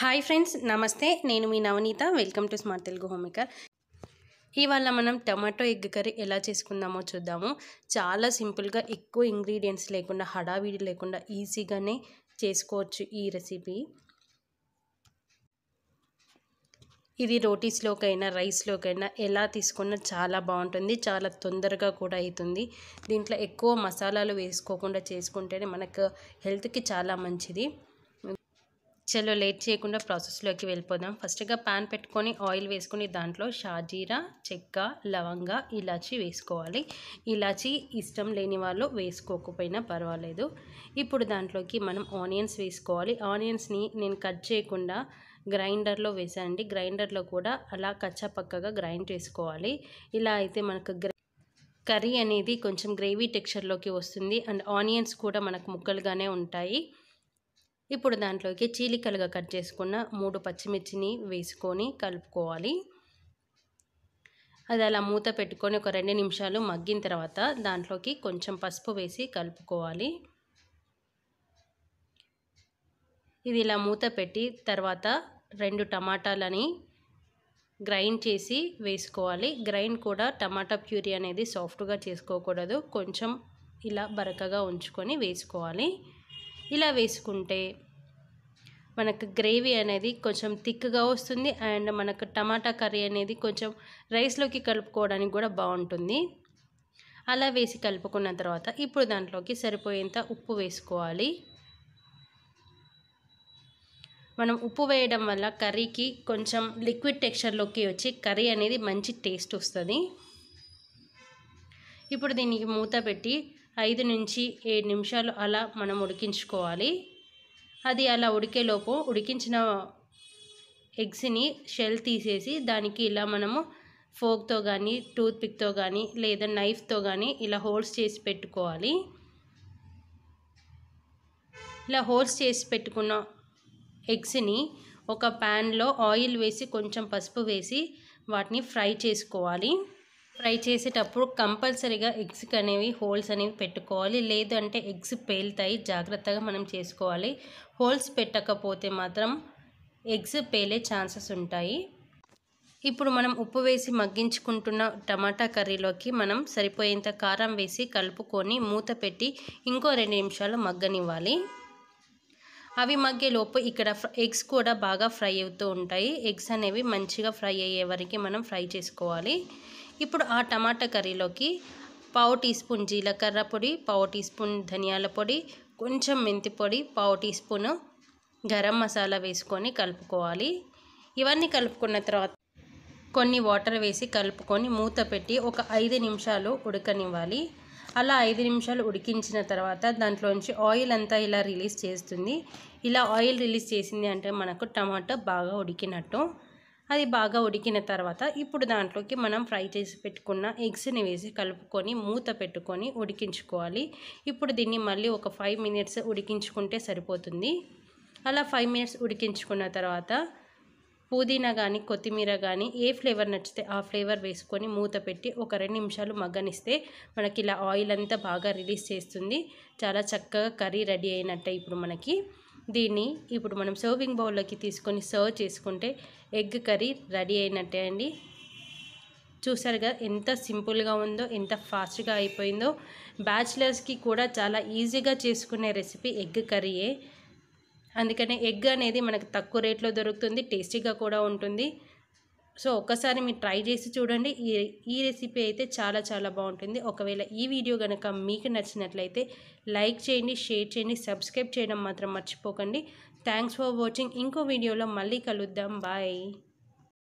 hi friends నమస్తే నేను మీ Navaneetha welcome to smart Telugu homemaker ఇవాళ మనం టమాటో ఎగ్ కర్రీ ఎలా చేసుకుందామో చూద్దాము చాలా సింపుల్గా ఎక్కువ ఇంగ్రీడియంట్స్ లేకుండా హడావిడి లేకుండా ఈజీగానే చేసుకోవచ్చు ఈ రెసిపీ ఇది రోటీస్లోకైనా రైస్లోకైనా ఎలా తీసుకున్నా చాలా బాగుంటుంది చాలా తొందరగా కూడా అవుతుంది దీంట్లో ఎక్కువ మసాలాలు వేసుకోకుండా చేసుకుంటేనే మనకు హెల్త్కి చాలా మంచిది చలో లేట్ చేయకుండా ప్రాసెస్లోకి వెళ్ళిపోదాం ఫస్ట్గా పాన్ పెట్టుకొని ఆయిల్ వేసుకుని దాంట్లో షాజీరా చెక్క లవంగ ఇలాచి వేసుకోవాలి ఇలాచి ఇష్టం లేని వాళ్ళు వేసుకోకపోయినా పర్వాలేదు ఇప్పుడు దాంట్లోకి మనం ఆనియన్స్ వేసుకోవాలి ఆనియన్స్ని నేను కట్ చేయకుండా గ్రైండర్లో వేసానండి గ్రైండర్లో కూడా అలా కచ్చాపక్కగా గ్రైండ్ చేసుకోవాలి ఇలా అయితే మనకు కర్రీ అనేది కొంచెం గ్రేవీ టెక్స్చర్లోకి వస్తుంది అండ్ ఆనియన్స్ కూడా మనకు ముక్కలుగానే ఉంటాయి ఇప్పుడు దాంట్లోకి చీలికలుగా కట్ చేసుకున్న మూడు పచ్చిమిర్చిని వేసుకొని కలుపుకోవాలి అది అలా మూత పెట్టుకొని ఒక రెండు నిమిషాలు మగ్గిన తర్వాత దాంట్లోకి కొంచెం పసుపు వేసి కలుపుకోవాలి ఇది ఇలా మూత పెట్టి తర్వాత రెండు టమాటాలని గ్రైండ్ చేసి వేసుకోవాలి గ్రైండ్ కూడా టమాటా ప్యూరీ అనేది సాఫ్ట్గా చేసుకోకూడదు కొంచెం ఇలా బరకగా ఉంచుకొని వేసుకోవాలి ఇలా వేసుకుంటే మనకు గ్రేవీ అనేది కొంచెం థిక్గా వస్తుంది అండ్ మనకు టమాటా కర్రీ అనేది కొంచెం రైస్లోకి కలుపుకోవడానికి కూడా బాగుంటుంది అలా వేసి కలుపుకున్న తర్వాత ఇప్పుడు దాంట్లోకి సరిపోయేంత ఉప్పు వేసుకోవాలి మనం ఉప్పు వేయడం వల్ల కర్రీకి కొంచెం లిక్విడ్ టెక్స్చర్లోకి వచ్చి కర్రీ అనేది మంచి టేస్ట్ వస్తుంది ఇప్పుడు దీనికి మూత పెట్టి ఐదు నుంచి ఏడు నిమిషాలు అలా మనం ఉడికించుకోవాలి అది అలా ఉడికేలోపు ఉడికించిన ఎగ్స్ని షెల్ తీసేసి దానికి ఇలా మనము ఫోక్తో కానీ టూత్పిక్తో కానీ లేదా నైఫ్తో కానీ ఇలా హోల్స్ చేసి పెట్టుకోవాలి ఇలా హోల్స్ చేసి పెట్టుకున్న ఎగ్స్ని ఒక ప్యాన్లో ఆయిల్ వేసి కొంచెం పసుపు వేసి వాటిని ఫ్రై చేసుకోవాలి ఫ్రై చేసేటప్పుడు కంపల్సరీగా ఎగ్స్ అనేవి హోల్స్ అనేవి పెట్టుకోవాలి లేదంటే ఎగ్స్ పేలుతాయి జాగ్రత్తగా మనం చేసుకోవాలి హోల్స్ పెట్టకపోతే మాత్రం ఎగ్స్ పేలే ఛాన్సెస్ ఉంటాయి ఇప్పుడు మనం ఉప్పు వేసి మగ్గించుకుంటున్న టమాటా కర్రీలోకి మనం సరిపోయేంత కారం వేసి కలుపుకొని మూత పెట్టి ఇంకో రెండు నిమిషాలు మగ్గనివ్వాలి అవి మగ్గేలోపు ఇక్కడ ఎగ్స్ కూడా బాగా ఫ్రై అవుతూ ఉంటాయి ఎగ్స్ అనేవి మంచిగా ఫ్రై అయ్యే వరకు మనం ఫ్రై చేసుకోవాలి ఇప్పుడు ఆ టమాటా కర్రీలోకి పావు టీ స్పూన్ జీలకర్ర పొడి పావు టీ స్పూన్ ధనియాల పొడి కొంచెం మెంతి పొడి పావు టీ స్పూన్ గరం మసాలా వేసుకొని కలుపుకోవాలి ఇవన్నీ కలుపుకున్న తర్వాత కొన్ని వాటర్ వేసి కలుపుకొని మూత పెట్టి ఒక ఐదు నిమిషాలు ఉడకనివ్వాలి అలా ఐదు నిమిషాలు ఉడికించిన తర్వాత దాంట్లోంచి ఆయిల్ అంతా ఇలా రిలీజ్ చేస్తుంది ఇలా ఆయిల్ రిలీజ్ చేసింది అంటే మనకు టమాటా బాగా ఉడికినట్టు అది బాగా ఉడికిన తర్వాత ఇప్పుడు దాంట్లోకి మనం ఫ్రై చేసి పెట్టుకున్న ఎగ్స్ని వేసి కలుపుకొని మూత పెట్టుకొని ఉడికించుకోవాలి ఇప్పుడు దీన్ని మళ్ళీ ఒక ఫైవ్ మినిట్స్ ఉడికించుకుంటే సరిపోతుంది అలా ఫైవ్ మినిట్స్ ఉడికించుకున్న తర్వాత పుదీనా కానీ కొత్తిమీర కానీ ఏ ఫ్లేవర్ నచ్చితే ఆ ఫ్లేవర్ వేసుకొని మూత పెట్టి ఒక రెండు నిమిషాలు మగ్గనిస్తే మనకి ఇలా ఆయిల్ అంతా బాగా రిలీజ్ చేస్తుంది చాలా చక్కగా కర్రీ రెడీ అయినట్టే ఇప్పుడు మనకి దీన్ని ఇప్పుడు మనం సర్వింగ్ బౌల్లోకి తీసుకొని సర్వ్ చేసుకుంటే ఎగ్ కర్రీ రెడీ అయినట్టే అండి చూసారు కదా ఎంత సింపుల్గా ఉందో ఎంత ఫాస్ట్గా అయిపోయిందో బ్యాచిలర్స్కి కూడా చాలా ఈజీగా చేసుకునే రెసిపీ ఎగ్ కర్రీయే అందుకనే ఎగ్ అనేది మనకు తక్కువ రేట్లో దొరుకుతుంది టేస్టీగా కూడా ఉంటుంది సో ఒక్కసారి మీరు ట్రై చేసి చూడండి ఈ ఈ రెసిపీ అయితే చాలా చాలా బాగుంటుంది ఒకవేళ ఈ వీడియో కనుక మీకు నచ్చినట్లయితే లైక్ చేయండి షేర్ చేయండి సబ్స్క్రైబ్ చేయడం మాత్రం మర్చిపోకండి థ్యాంక్స్ ఫర్ వాచింగ్ ఇంకో వీడియోలో మళ్ళీ కలుద్దాం బాయ్